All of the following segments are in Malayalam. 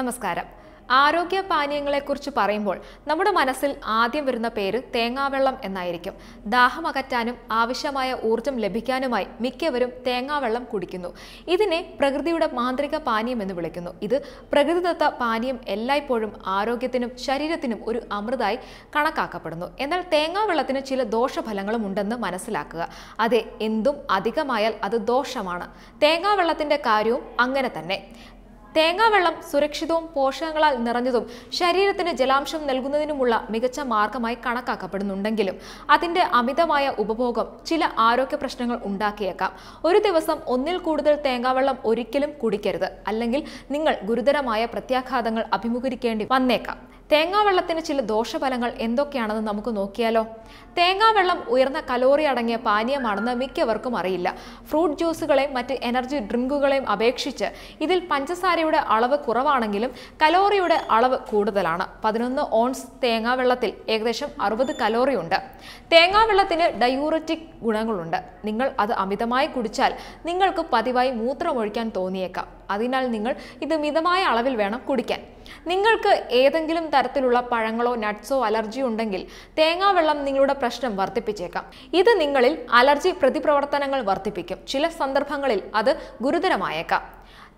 നമസ്കാരം ആരോഗ്യ പാനീയങ്ങളെക്കുറിച്ച് പറയുമ്പോൾ നമ്മുടെ മനസ്സിൽ ആദ്യം വരുന്ന പേര് തേങ്ങാവെള്ളം എന്നായിരിക്കും ദാഹം അകറ്റാനും ആവശ്യമായ ഊർജം ലഭിക്കാനുമായി മിക്കവരും തേങ്ങാവെള്ളം കുടിക്കുന്നു ഇതിനെ പ്രകൃതിയുടെ മാന്ത്രിക പാനീയം എന്ന് വിളിക്കുന്നു ഇത് പ്രകൃതിദത്ത പാനീയം എല്ലായ്പ്പോഴും ആരോഗ്യത്തിനും ശരീരത്തിനും ഒരു അമൃതായി കണക്കാക്കപ്പെടുന്നു എന്നാൽ തേങ്ങാവെള്ളത്തിന് ചില ദോഷഫലങ്ങളും ഉണ്ടെന്ന് മനസ്സിലാക്കുക അതെ എന്തും അധികമായാൽ അത് ദോഷമാണ് തേങ്ങാവെള്ളത്തിൻ്റെ കാര്യവും അങ്ങനെ തന്നെ തേങ്ങാവെള്ളം സുരക്ഷിതവും പോഷകങ്ങളാൽ നിറഞ്ഞതും ശരീരത്തിന് ജലാംശം നൽകുന്നതിനുമുള്ള മികച്ച മാർഗമായി കണക്കാക്കപ്പെടുന്നുണ്ടെങ്കിലും അതിന്റെ അമിതമായ ഉപഭോഗം ചില ആരോഗ്യ പ്രശ്നങ്ങൾ ഉണ്ടാക്കിയേക്കാം ഒരു ദിവസം ഒന്നിൽ കൂടുതൽ തേങ്ങാവെള്ളം ഒരിക്കലും കുടിക്കരുത് അല്ലെങ്കിൽ നിങ്ങൾ ഗുരുതരമായ പ്രത്യാഘാതങ്ങൾ അഭിമുഖീകരിക്കേണ്ടി വന്നേക്കാം തേങ്ങാവെള്ളത്തിന് ചില ദോഷഫലങ്ങൾ എന്തൊക്കെയാണെന്ന് നമുക്ക് നോക്കിയാലോ തേങ്ങാവെള്ളം ഉയർന്ന കലോറി അടങ്ങിയ പാനീയമാണെന്ന് മിക്കവർക്കും അറിയില്ല ഫ്രൂട്ട് ജ്യൂസുകളെയും മറ്റ് എനർജി ഡ്രിങ്കുകളെയും അപേക്ഷിച്ച് ഇതിൽ പഞ്ചസാരയുടെ അളവ് കുറവാണെങ്കിലും കലോറിയുടെ അളവ് കൂടുതലാണ് പതിനൊന്ന് ഓൺസ് തേങ്ങാവെള്ളത്തിൽ ഏകദേശം അറുപത് കലോറി ഉണ്ട് തേങ്ങാവെള്ളത്തിന് ഡയൂററ്റിക് ഗുണങ്ങളുണ്ട് നിങ്ങൾ അത് അമിതമായി കുടിച്ചാൽ നിങ്ങൾക്ക് പതിവായി മൂത്രമൊഴിക്കാൻ തോന്നിയേക്കാം അതിനാൽ നിങ്ങൾ ഇത് മിതമായ അളവിൽ വേണം കുടിക്കാൻ നിങ്ങൾക്ക് ഏതെങ്കിലും തരത്തിലുള്ള പഴങ്ങളോ നട്ട്സോ അലർജി ഉണ്ടെങ്കിൽ തേങ്ങാവെള്ളം നിങ്ങളുടെ പ്രശ്നം വർദ്ധിപ്പിച്ചേക്കാം ഇത് നിങ്ങളിൽ അലർജി പ്രതിപ്രവർത്തനങ്ങൾ വർദ്ധിപ്പിക്കും ചില സന്ദർഭങ്ങളിൽ അത് ഗുരുതരമായേക്കാം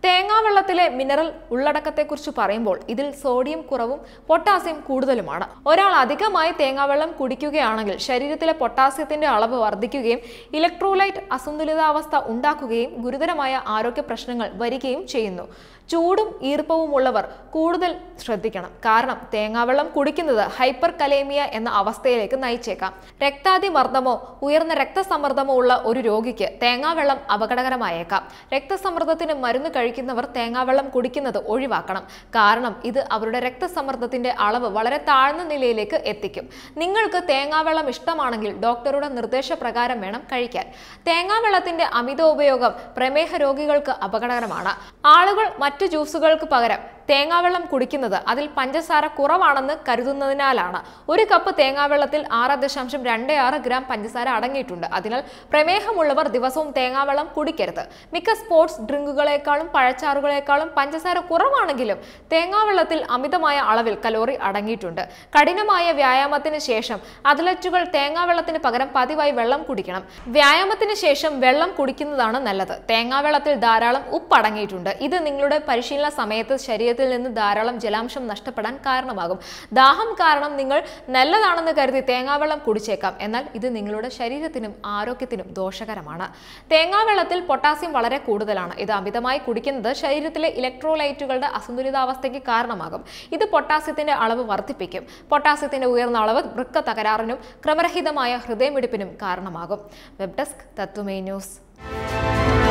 തേങ്ങാവെള്ളത്തിലെ മിനറൽ ഉള്ളടക്കത്തെക്കുറിച്ച് പറയുമ്പോൾ ഇതിൽ സോഡിയം കുറവും പൊട്ടാസ്യം കൂടുതലുമാണ് ഒരാൾ അധികമായി തേങ്ങാവെള്ളം കുടിക്കുകയാണെങ്കിൽ ശരീരത്തിലെ പൊട്ടാസ്യത്തിന്റെ അളവ് വർദ്ധിക്കുകയും ഇലക്ട്രോലൈറ്റ് അസന്തുലിതാവസ്ഥ ഉണ്ടാക്കുകയും ഗുരുതരമായ ആരോഗ്യ പ്രശ്നങ്ങൾ വരികയും ചെയ്യുന്നു ചൂടും ഈർപ്പവുമുള്ളവർ കൂടുതൽ ശ്രദ്ധിക്കണം കാരണം തേങ്ങാവെള്ളം കുടിക്കുന്നത് ഹൈപ്പർ കലേമിയ എന്ന അവസ്ഥയിലേക്ക് നയിച്ചേക്കാം രക്താതിമർദ്ദമോ ഉയർന്ന രക്തസമ്മർദ്ദമോ ഉള്ള ഒരു രോഗിക്ക് തേങ്ങാവെള്ളം അപകടകരമായേക്കാം രക്തസമ്മർദ്ദത്തിന് മരുന്ന് കഴി കഴിക്കുന്നവർ തേങ്ങാവെള്ളം കുടിക്കുന്നത് ഒഴിവാക്കണം കാരണം ഇത് അവരുടെ രക്തസമ്മർദ്ദത്തിന്റെ അളവ് വളരെ താഴ്ന്ന നിലയിലേക്ക് എത്തിക്കും നിങ്ങൾക്ക് തേങ്ങാവെള്ളം ഇഷ്ടമാണെങ്കിൽ ഡോക്ടറുടെ നിർദ്ദേശപ്രകാരം വേണം കഴിക്കാൻ തേങ്ങാവെള്ളത്തിന്റെ അമിത ഉപയോഗം പ്രമേഹ രോഗികൾക്ക് അപകടകരമാണ് ആളുകൾ മറ്റു ജ്യൂസുകൾക്ക് പകരം തേങ്ങാവെള്ളം കുടിക്കുന്നത് അതിൽ പഞ്ചസാര കുറവാണെന്ന് കരുതുന്നതിനാലാണ് ഒരു കപ്പ് തേങ്ങാവെള്ളത്തിൽ ആറ് ദശാംശം രണ്ട് ആറ് ഗ്രാം പഞ്ചസാര അടങ്ങിയിട്ടുണ്ട് അതിനാൽ പ്രമേഹമുള്ളവർ ദിവസവും തേങ്ങാവെള്ളം കുടിക്കരുത് മിക്ക സ്പോർട്സ് ഡ്രിങ്കുകളെക്കാളും പഴച്ചാറുകളെക്കാളും പഞ്ചസാര കുറവാണെങ്കിലും തേങ്ങാവെള്ളത്തിൽ അമിതമായ അളവിൽ കലോറി അടങ്ങിയിട്ടുണ്ട് കഠിനമായ വ്യായാമത്തിന് ശേഷം അത്ലറ്റുകൾ തേങ്ങാവെള്ളത്തിന് പകരം പതിവായി വെള്ളം കുടിക്കണം വ്യായാമത്തിന് ശേഷം വെള്ളം കുടിക്കുന്നതാണ് നല്ലത് തേങ്ങാവെള്ളത്തിൽ ധാരാളം ഉപ്പ് അടങ്ങിയിട്ടുണ്ട് ഇത് നിങ്ങളുടെ പരിശീലന സമയത്ത് ശരീരത്തിൽ ശരീരത്തിൽ നിന്ന് ധാരാളം ജലാംശം നഷ്ടപ്പെടാൻ കാരണമാകും ദാഹം കാരണം നിങ്ങൾ നല്ലതാണെന്ന് കരുതി തേങ്ങാവെള്ളം കുടിച്ചേക്കാം എന്നാൽ ഇത് നിങ്ങളുടെ ശരീരത്തിനും ആരോഗ്യത്തിനും ദോഷകരമാണ് തേങ്ങാവെള്ളത്തിൽ പൊട്ടാസ്യം വളരെ കൂടുതലാണ് ഇത് അമിതമായി കുടിക്കുന്നത് ശരീരത്തിലെ ഇലക്ട്രോലൈറ്റുകളുടെ അസന്തുലിതാവസ്ഥയ്ക്ക് കാരണമാകും ഇത് പൊട്ടാസ്യത്തിന്റെ അളവ് വർദ്ധിപ്പിക്കും പൊട്ടാസ്യത്തിന്റെ ഉയർന്ന അളവ് വൃക്ക തകരാറിനും ക്രമരഹിതമായ ഹൃദയമിടിപ്പിനും കാരണമാകും വെബ് ഡെസ്ക് തത്വമേ ന്യൂസ്